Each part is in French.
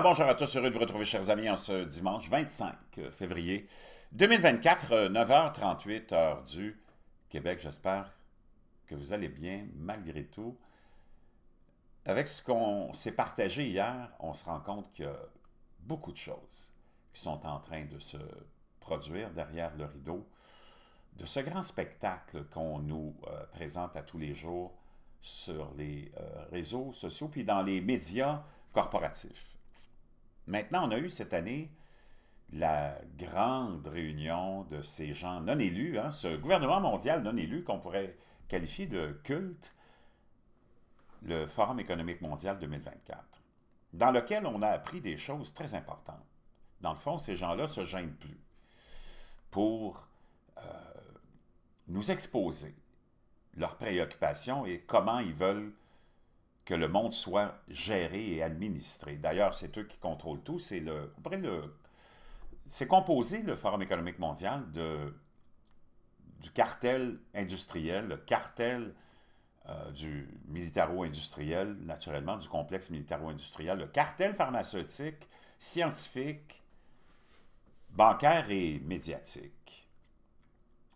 bonjour à tous, heureux de vous retrouver, chers amis, en ce dimanche 25 euh, février 2024, 9h38, euh, heure du Québec. J'espère que vous allez bien malgré tout. Avec ce qu'on s'est partagé hier, on se rend compte qu'il y a beaucoup de choses qui sont en train de se produire derrière le rideau de ce grand spectacle qu'on nous euh, présente à tous les jours sur les réseaux sociaux, puis dans les médias corporatifs. Maintenant, on a eu cette année la grande réunion de ces gens non élus, hein. ce gouvernement mondial non élu qu'on pourrait qualifier de culte, le Forum économique mondial 2024, dans lequel on a appris des choses très importantes. Dans le fond, ces gens-là se gênent plus pour euh, nous exposer leurs préoccupations et comment ils veulent que le monde soit géré et administré. D'ailleurs, c'est eux qui contrôlent tout. C'est le, c'est composé, le Forum économique mondial, de, du cartel industriel, le cartel euh, du militaro-industriel, naturellement, du complexe militaro-industriel, le cartel pharmaceutique, scientifique, bancaire et médiatique.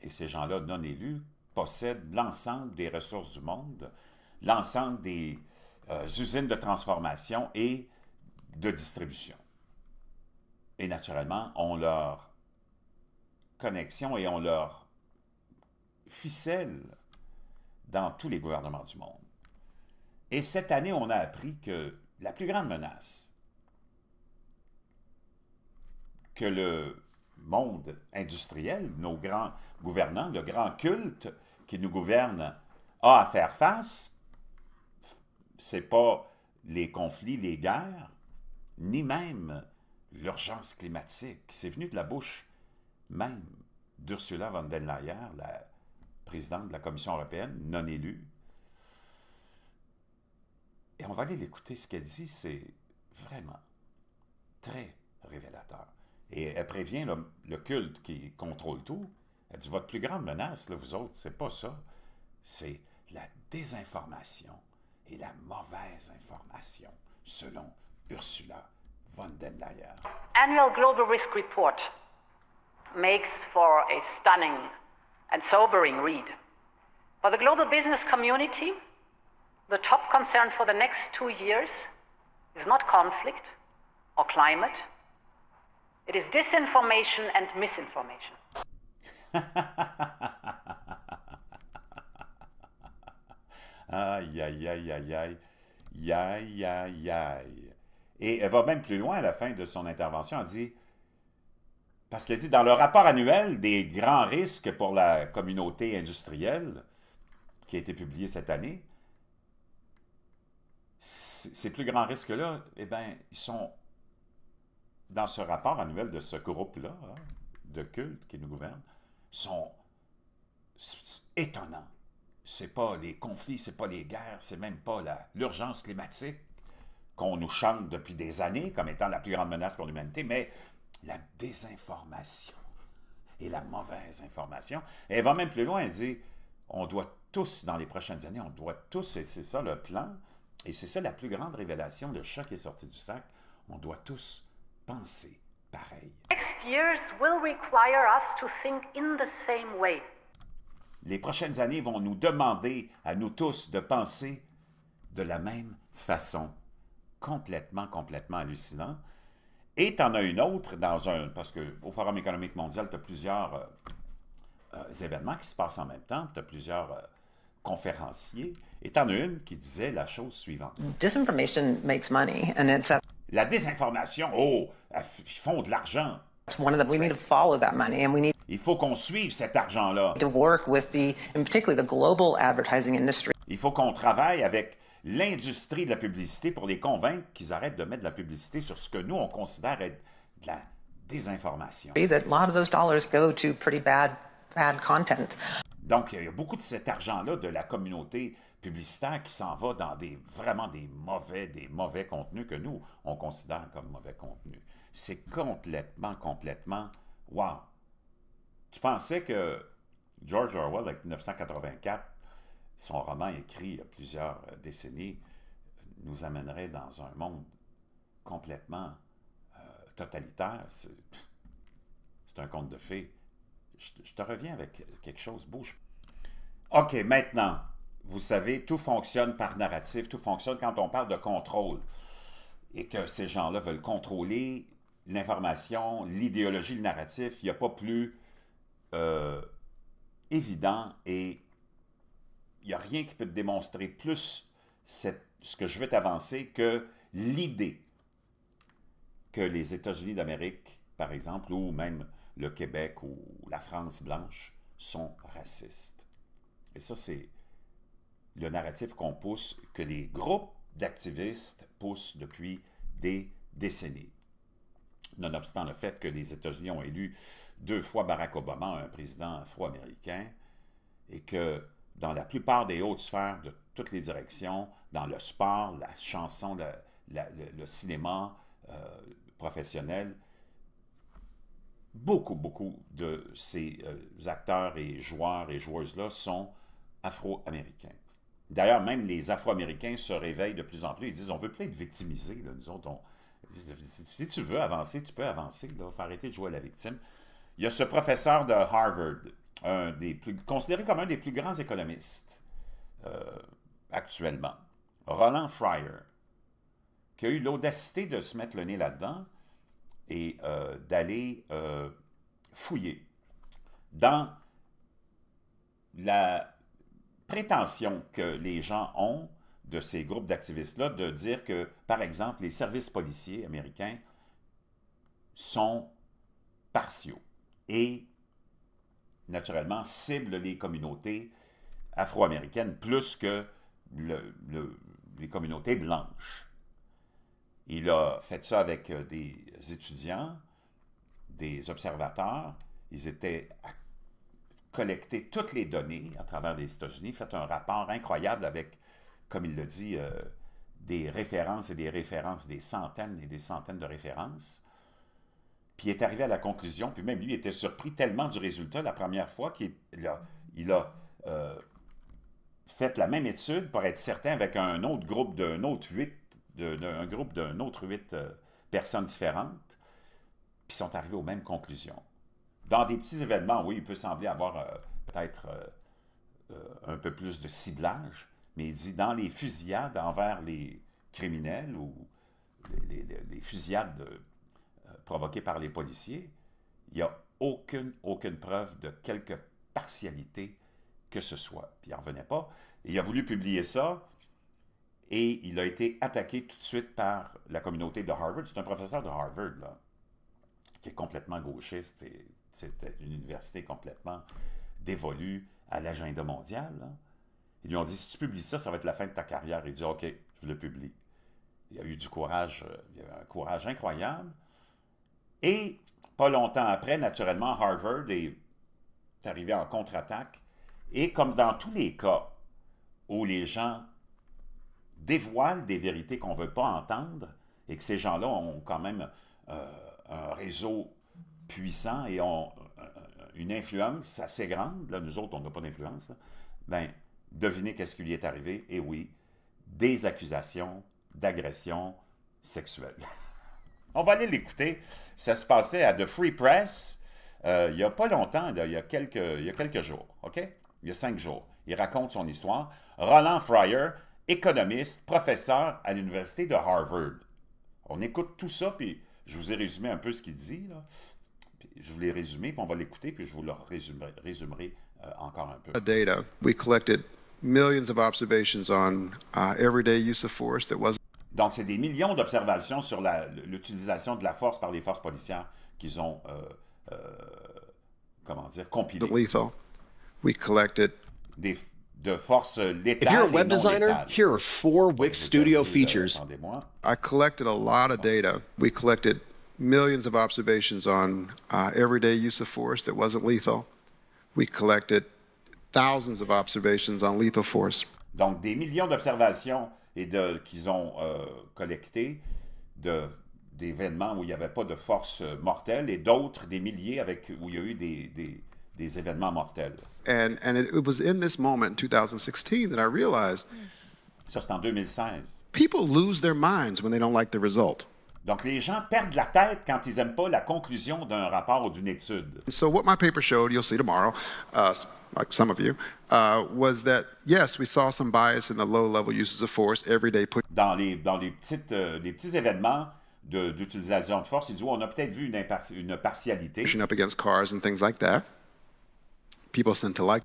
Et ces gens-là non élus possèdent l'ensemble des ressources du monde, l'ensemble des, euh, usines de transformation et de distribution. Et naturellement, on leur connexion et on leur ficelle dans tous les gouvernements du monde. Et cette année, on a appris que la plus grande menace que le monde industriel, nos grands gouvernants, le grand culte qui nous gouverne, a à faire face, c'est pas les conflits, les guerres, ni même l'urgence climatique. C'est venu de la bouche même d'Ursula von der Leyen, la présidente de la Commission européenne, non élue. Et on va aller l'écouter. Ce qu'elle dit, c'est vraiment très révélateur. Et elle prévient le, culte qui contrôle tout. Elle dit, votre plus grande menace, vous autres, c'est pas ça. C'est la désinformation et la mauvaise information, selon Ursula von der Leyen. Annual Global Risk Report makes for a stunning and sobering read. For the global business community, the top concern for the next two years is not conflict or climate. It is disinformation and misinformation. Aïe, aïe, aïe, aïe, aïe. Aïe, aïe, aïe. Et elle va même plus loin à la fin de son intervention. Elle dit, parce qu'elle dit, dans le rapport annuel des grands risques pour la communauté industrielle, qui a été publié cette année, ces plus grands risques-là, eh bien, ils sont dans ce rapport annuel de ce groupe-là, hein, de culte qui nous gouverne, sont étonnants c'est pas les conflits, c'est pas les guerres, c'est même pas l'urgence climatique qu'on nous chante depuis des années comme étant la plus grande menace pour l'humanité, mais la désinformation et la mauvaise information. elle va même plus loin, elle dit, on doit tous, dans les prochaines années, on doit tous, et c'est ça le plan, et c'est ça la plus grande révélation, le chaque qui est sorti du sac, on doit tous penser pareil. Next years will require us to think in the same way les prochaines années vont nous demander à nous tous de penser de la même façon. Complètement, complètement hallucinant. Et t'en en as une autre dans un... Parce qu'au Forum économique mondial, tu as plusieurs euh, euh, événements qui se passent en même temps. Tu as plusieurs... Euh, conférenciers, et t'en en une qui disait la chose suivante. La désinformation, oh, ils font de l'argent. Il faut qu'on suive cet argent-là. Il faut qu'on travaille avec l'industrie de la publicité pour les convaincre qu'ils arrêtent de mettre de la publicité sur ce que nous, on considère être de la désinformation. Donc, il y a beaucoup de cet argent-là de la communauté publicitaire qui s'en va dans des vraiment des mauvais, des mauvais contenus que nous, on considère comme mauvais contenus. C'est complètement, complètement, waouh Tu pensais que George Orwell, avec 1984, son roman écrit il y a plusieurs euh, décennies, nous amènerait dans un monde complètement euh, totalitaire. C'est un conte de fées. Je, je, te reviens avec quelque chose, bouge. OK, maintenant, vous savez, tout fonctionne par narratif, tout fonctionne quand on parle de contrôle et que ces gens-là veulent contrôler l'information, l'idéologie, le narratif. Il n'y a pas plus euh, évident et il n'y a rien qui peut te démontrer plus ce que je veux t'avancer que l'idée que les États-Unis d'Amérique, par exemple, ou même le Québec ou la France blanche, sont racistes. Et ça, c'est le narratif qu'on pousse, que les groupes d'activistes poussent depuis des décennies. Nonobstant le fait que les États-Unis ont élu deux fois Barack Obama, un président afro-américain, et que dans la plupart des hautes sphères de toutes les directions, dans le sport, la chanson, le, cinéma euh, professionnel, beaucoup, beaucoup de ces euh, acteurs et joueurs et joueuses-là sont afro-américains. D'ailleurs, même les Afro-Américains se réveillent de plus en plus. Ils disent, on veut plus être victimisés. Nous si tu veux avancer, tu peux avancer. Il faut arrêter de jouer à la victime. Il y a ce professeur de Harvard, un des plus... considéré comme un des plus grands économistes euh, actuellement, Roland Fryer, qui a eu l'audacité de se mettre le nez là-dedans et euh, d'aller euh, fouiller dans la prétention que les gens ont de ces groupes d'activistes-là de dire que, par exemple, les services policiers américains sont partiaux et, naturellement, ciblent les communautés afro-américaines plus que le, les communautés blanches. Il a fait ça avec euh, des étudiants, des observateurs. Ils étaient à collecté toutes les données à travers les États-Unis, fait un rapport incroyable avec, comme il le dit, euh, des références et des références, des centaines et des centaines de références. Puis est arrivé à la conclusion, puis même lui était surpris tellement du résultat la première fois qu'il a, euh, fait la même étude pour être certain avec un autre groupe d'un autre huit, d'un groupe d'un autre huit euh, personnes différentes, puis sont arrivés aux mêmes conclusions. Dans des petits événements, oui, il peut sembler avoir euh, peut-être euh, euh, un peu plus de ciblage, mais il dit dans les fusillades envers les criminels ou les, fusillades provoquées par les policiers, il n'y a aucune, aucune preuve de quelque partialité que ce soit. Puis il n'en revenait pas. il a voulu publier ça et il a été attaqué tout de suite par la communauté de Harvard. C'est un professeur de Harvard, là, qui est complètement gauchiste et c'était une université complètement dévolue à l'agenda mondial. Ils lui ont dit, si tu publies ça, ça va être la fin de ta carrière. Il dit, OK, je le publie. Il a eu du courage, euh, il un courage incroyable. Et pas longtemps après, naturellement, Harvard est arrivé en contre-attaque. Et comme dans tous les cas où les gens dévoilent des vérités qu'on ne veut pas entendre, et que ces gens-là ont quand même euh, un réseau puissant et ont euh, une influence assez grande, là, nous autres, on n'a pas d'influence, ben, devinez qu'est-ce qui lui est arrivé. Et eh oui, des accusations d'agression sexuelle. on va aller l'écouter. Ça se passait à The Free Press euh, il n'y a pas longtemps, il y a, quelques, il y a quelques jours, OK? Il y a cinq jours. Il raconte son histoire. Roland Fryer, économiste, professeur à l'université de Harvard. On écoute tout ça, puis je vous ai résumé un peu ce qu'il dit, là je vous les résumer, puis on va l'écouter, puis je vous le résumerai, résumerai euh, encore un peu. Data. We collected millions of observations on uh, everyday use of force that was... donc, c'est des millions d'observations sur l'utilisation de la force par les forces policières qu'ils ont, euh, euh, comment dire, compilées. We collected. Des, de force létale. If you're a web designer, here are four Wix Studio features. I collected a lot of data. We collected millions of observations on uh, everyday use of force that wasn't lethal. We collected thousands of observations on lethal force. Donc des millions d'observations et de qu'ils ont euh, des de d'événements où il n'y avait pas de force euh, mortelle et d'autres des milliers avec où il y a eu des, des, des événements mortels. And and it, was in this moment 2016 that I realized. Ça c'est en 2016. People lose their minds when they don't like the result. Donc, les gens perdent la tête quand ils n'aiment pas la conclusion d'un rapport ou d'une étude. So, what my paper showed, you'll see tomorrow, uh, like some of you, uh, was that yes, we saw some bias in the low-level uses of force everyday. Put dans les dans les petites euh, les petits événements d'utilisation de, de, force, il dit on a peut-être vu une, une partialité. Pushing up against cars and things like that. People tend to like.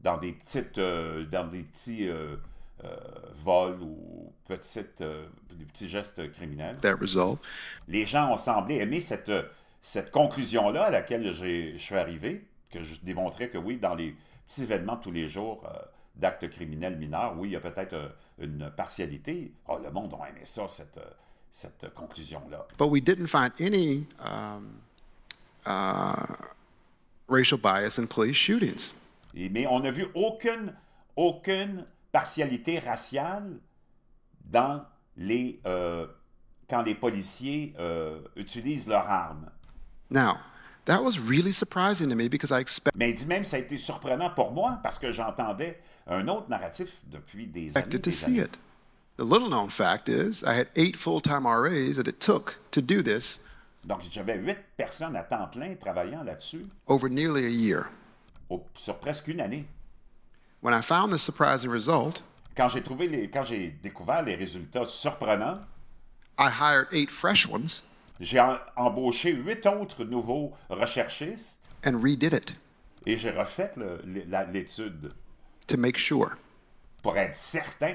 Dans des petites euh, dans des petits euh, euh, vol ou euh, petits gestes criminels. Les gens ont semblé aimer cette, cette conclusion-là à laquelle je suis arrivé, que je démontrais que oui, dans les petits événements tous les jours euh, d'actes criminels mineurs, oui, il y a peut-être une partialité. Oh, le monde a aimé ça, cette, cette conclusion-là. Et, mais on n'a vu aucune, aucune partialité raciale dans les, euh, quand les policiers euh, utilisent leurs armes. Mais il dit même ça a été surprenant pour moi parce que j'entendais un autre narratif depuis des années. Donc j'avais huit personnes à temps plein travaillant là-dessus. Over nearly a year. sur presque une année quand j'ai trouvé les, quand j'ai découvert les résultats surprenants, j'ai embauché huit autres nouveaux recherchistes et j'ai refait l'étude make sure. pour être certain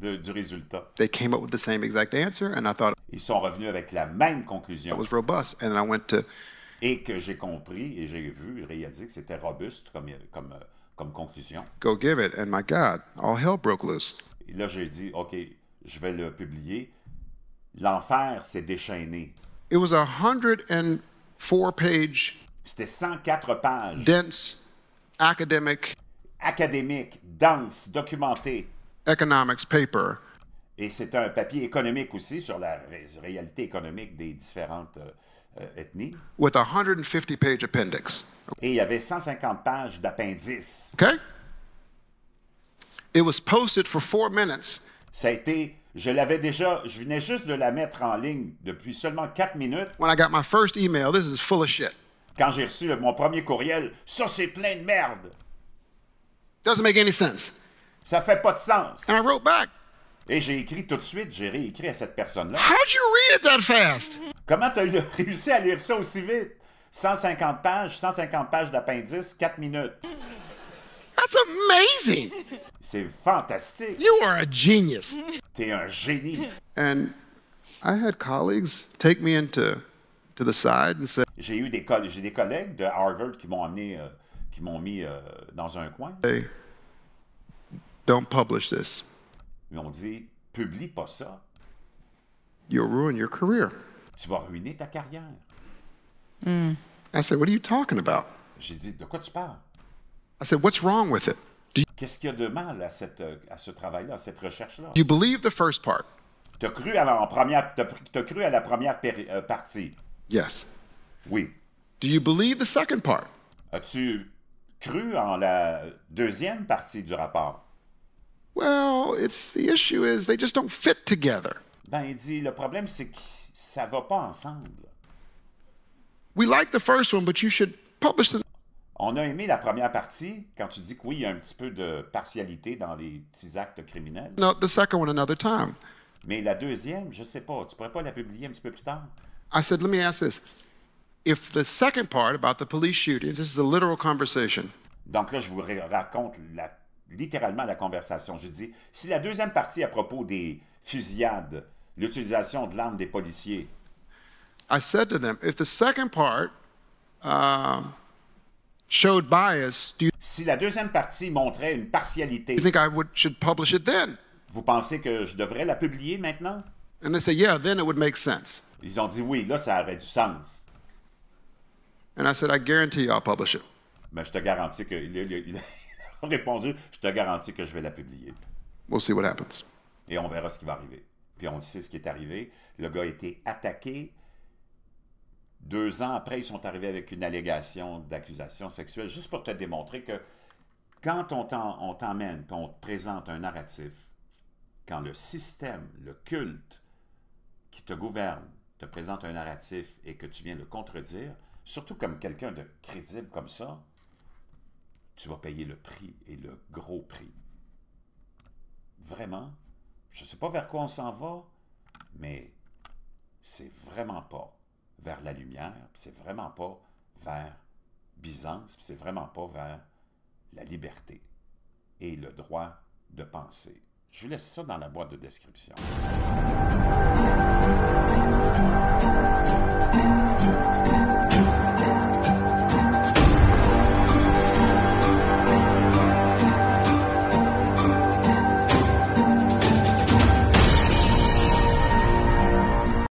du résultat. Ils sont revenus avec la même conclusion. et que j'ai compris et j'ai vu, il dit que c'était robuste comme, comme euh, comme conclusion. Go give it, and my God, all hell broke loose. Et là, j'ai dit, OK, je vais le publier. L'enfer s'est déchaîné. It was a 104 page. C'était 104 pages. Dense, academic. Académique, dense, documenté. Economics paper. Et c'est un papier économique aussi sur la réalité économique des différentes euh, euh, ethnies. Et il y avait 150 pages d'appendices. Okay. It was posted for four minutes. Ça a été, je l'avais déjà, je venais juste de la mettre en ligne depuis seulement 4 minutes. When I got my first email, this is full of shit. Quand j'ai reçu mon premier courriel, ça c'est plein de merde. Doesn't make any sense. Ça fait pas de sens. And I wrote et j'ai écrit tout de suite, j'ai réécrit à cette personne-là. How'd you read Comment t'as réussi à lire ça aussi vite? 150 pages, 150 pages d'appendice, 4 minutes. That's amazing! C'est fantastique. You are T'es un génie. And J'ai eu des collègues, de Harvard qui m'ont euh, mis euh, dans un coin. Hey, don't publish this. Ils ont dit publie pas ça. You'll ruin your career. Tu vas ruiner ta carrière. Mm. I said, what are you talking about? J'ai dit, de quoi tu parles? I said, what's wrong with it? You... Qu'est-ce qu'il y a de mal à, cette, euh, à ce travail-là, à cette recherche-là? You believe the first part. T'as cru à la première, t'as as, cru à la première péri, euh, partie. Yes. Oui. Do you believe the second part? As-tu cru en la deuxième partie du rapport? Well, it's the issue is they just don't fit together. Ben, il dit le problème c'est que ça va pas ensemble. We like the first one, but you should publish the... On a aimé la première partie quand tu dis que oui, il y a un petit peu de partialité dans les petits actes criminels. No, the second one another time. Mais la deuxième, je sais pas, tu pourrais pas la publier un petit peu plus tard? I said, let me ask this. If the second part about the police shootings, this is a literal conversation. Donc là, je vous raconte la littéralement la conversation. J'ai dit, si la deuxième partie à propos des fusillades, l'utilisation de l'arme des policiers. I said to them, if the second part um, showed bias, si la deuxième partie montrait une partialité, Vous pensez que je devrais la publier maintenant? And said, yeah, then it would make sense. Ils ont dit oui, là ça aurait du sens. And I said, I guarantee you I'll publish it. Mais ben, je te garantis que répondu, je te garantis que je vais la publier. We'll see what happens. Et on verra ce qui va arriver. Puis on sait ce qui est arrivé. Le gars a été attaqué. Deux ans après, ils sont arrivés avec une allégation d'accusation sexuelle, juste pour te démontrer que quand on t'emmène, on te présente un narratif, quand le système, le culte qui te gouverne, te présente un narratif et que tu viens le contredire, surtout comme quelqu'un de crédible comme ça, tu vas payer le prix et le gros prix. Vraiment, je ne sais pas vers quoi on s'en va, mais c'est vraiment pas vers la lumière, c'est vraiment pas vers Byzance, c'est vraiment pas vers la liberté et le droit de penser. Je vous laisse ça dans la boîte de description.